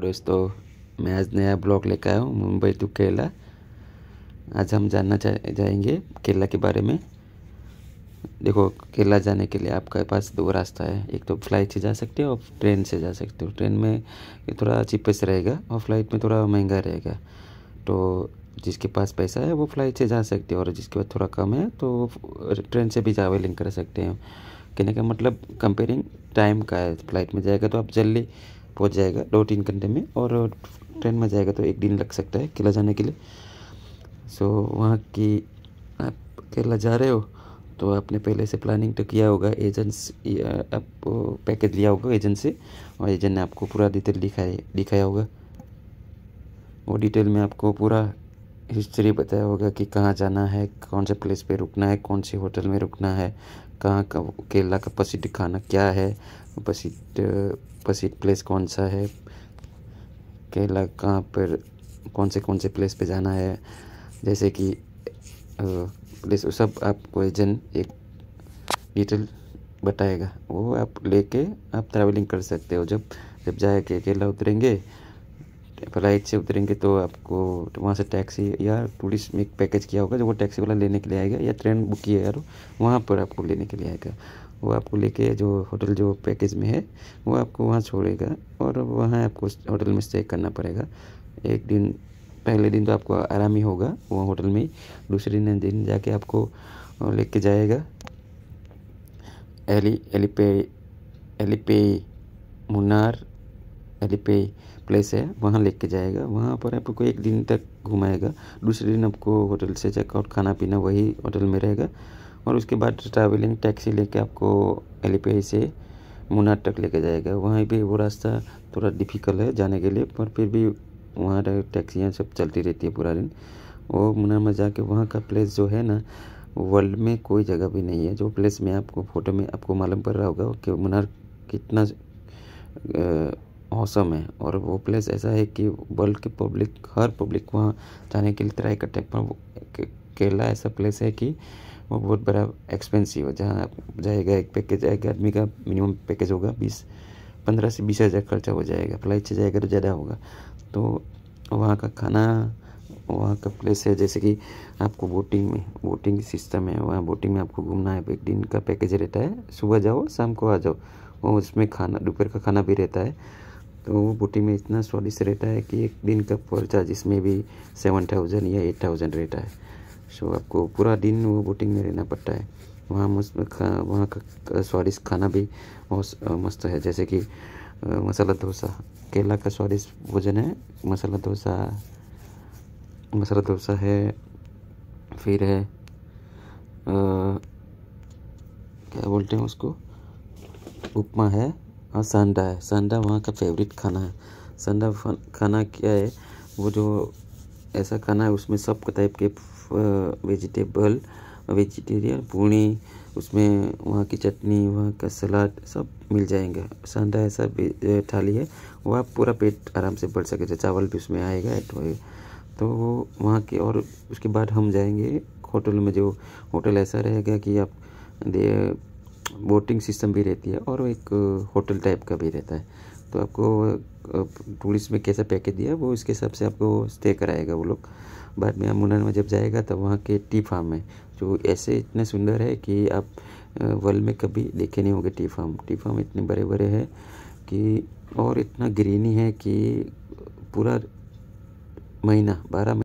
दोस्तों मैं आज नया ब्लॉग लेकर आया हूँ मुंबई टू केरला आज हम जानना चाह जाएंगे केरला के बारे में देखो केरला जाने के लिए आपके पास दो रास्ता है एक तो फ्लाइट से जा सकते हो और ट्रेन से जा सकते हो ट्रेन में थोड़ा चीपेस्ट रहेगा और फ्लाइट में थोड़ा महंगा रहेगा तो जिसके पास पैसा है वो फ्लाइट से जा सकते हो और जिसके पास थोड़ा कम है तो ट्रेन से भी ट्रैवलिंग कर सकते हैं कहने का मतलब कंपेयरिंग टाइम का है फ्लाइट में जाएगा तो आप जल्दी पहुँच जाएगा दो तीन घंटे में और ट्रेन में जाएगा तो एक दिन लग सकता है केला जाने के लिए सो so, वहाँ की आप केला जा रहे हो तो आपने पहले से प्लानिंग तो किया होगा एजेंस आप पैकेज लिया होगा एजेंट से और एजेंट ने आपको पूरा डिटेल दिखाया दिखाया होगा वो डिटेल में आपको पूरा हिस्ट्री बताया होगा कि कहाँ जाना है कौन से प्लेस पे रुकना है कौन से होटल में रुकना है कहाँ का केला का प्रसिद्ध खाना क्या है प्रसिद्ध प्रसिद्ध प्लेस कौन सा है केला कहाँ पर कौन से कौन से प्लेस पे जाना है जैसे कि प्लेस सब आपको एजेंट एक डिटेल बताएगा वो आप लेके आप ट्रैवलिंग कर सकते हो जब जब जाए के केरला उतरेंगे फ्लाइट से उतरेंगे तो आपको वहाँ से टैक्सी या टूरिस्ट में एक पैकेज किया होगा जो वो टैक्सी वाला लेने के लिए आएगा या ट्रेन बुक किया यार वहाँ पर आपको लेने के लिए आएगा वो आपको लेके जो होटल जो पैकेज में है वो आपको वहाँ छोड़ेगा और वहाँ आपको होटल में स्टे करना पड़ेगा एक दिन पहले दिन तो आपको आराम ही होगा वो होटल में दूसरे दिन दिन जाके आपको लेके जाएगा एली एलिपे एलिपे मुन्नार एलिपे प्लेस है वहाँ लेके जाएगा वहाँ पर आपको एक दिन तक घुमाएगा दूसरे दिन आपको होटल से चेकआउट खाना पीना वही होटल में रहेगा और उसके बाद ट्रैवलिंग टैक्सी लेके आपको एल से मुनार तक लेके जाएगा वहाँ पर वो रास्ता थोड़ा डिफ़िकल्ट है जाने के लिए पर फिर भी वहाँ टैक्सियाँ सब चलती रहती है पूरा दिन वो मुनार में जाके वहाँ का प्लेस जो है ना वर्ल्ड में कोई जगह भी नहीं है जो प्लेस में आपको फ़ोटो में आपको मालूम पड़ रहा होगा कि मुनार कितना आ, ऑसम है और वो प्लेस ऐसा है कि वर्ल्ड की पब्लिक हर पब्लिक वहाँ जाने के लिए ट्राई करते हैं पर केरला ऐसा प्लेस है कि वो बहुत बड़ा एक्सपेंसिव है जहाँ जाएगा एक पैकेज एक आदमी का मिनिमम पैकेज होगा बीस पंद्रह से बीस हज़ार खर्चा हो जाएगा फ्लाइट से जाएगा तो ज़्यादा होगा तो वहाँ का खाना वहाँ का प्लेस है जैसे कि आपको बोटिंग में बोटिंग सिस्टम है वहाँ बोटिंग में आपको घूमना है एक दिन का पैकेज रहता है सुबह जाओ शाम को आ जाओ और उसमें खाना दोपहर का खाना भी रहता है तो वो बूटी में इतना स्वादिष्ट रहता है कि एक दिन का पर्चा जिसमें भी सेवन थाउजेंड या एट थाउजेंड रहता है सो आपको पूरा दिन वो बोटिंग में रहना पड़ता है वहाँ मस्त खा वहाँ का स्वादिष्ट खाना भी बहुत मस्त है जैसे कि मसाला डोसा केला का स्वादिष्ट भोजन है मसाला डोसा मसाला डोसा है फिर है आ, क्या बोलते हैं उसको उपमा है हाँ सांडा है सांडा वहाँ का फेवरेट खाना है सांडा खाना क्या है वो जो ऐसा खाना है उसमें सब टाइप के वेजिटेबल वेजिटेरियन पूड़ी उसमें वहाँ की चटनी वहाँ का सलाद सब मिल जाएंगे सांडा ऐसा थाली है वह पूरा पेट आराम से भर सके चावल भी उसमें आएगा ऐड तो वो वहाँ के और उसके बाद हम जाएंगे होटल में जो होटल ऐसा रहेगा कि आप दे बोटिंग सिस्टम भी रहती है और एक होटल टाइप का भी रहता है तो आपको टूरिस्ट में कैसा पैकेज दिया वो इसके हिसाब से आपको स्टे कराएगा वो लोग बाद में आप में जब जाएगा तब वहाँ के टी फार्म है जो ऐसे इतने सुंदर है कि आप वर्ल्ड में कभी देखे नहीं होंगे टी फार्म टी फार्म इतने बड़े बड़े हैं कि और इतना ग्रीनी है कि पूरा महीना बारह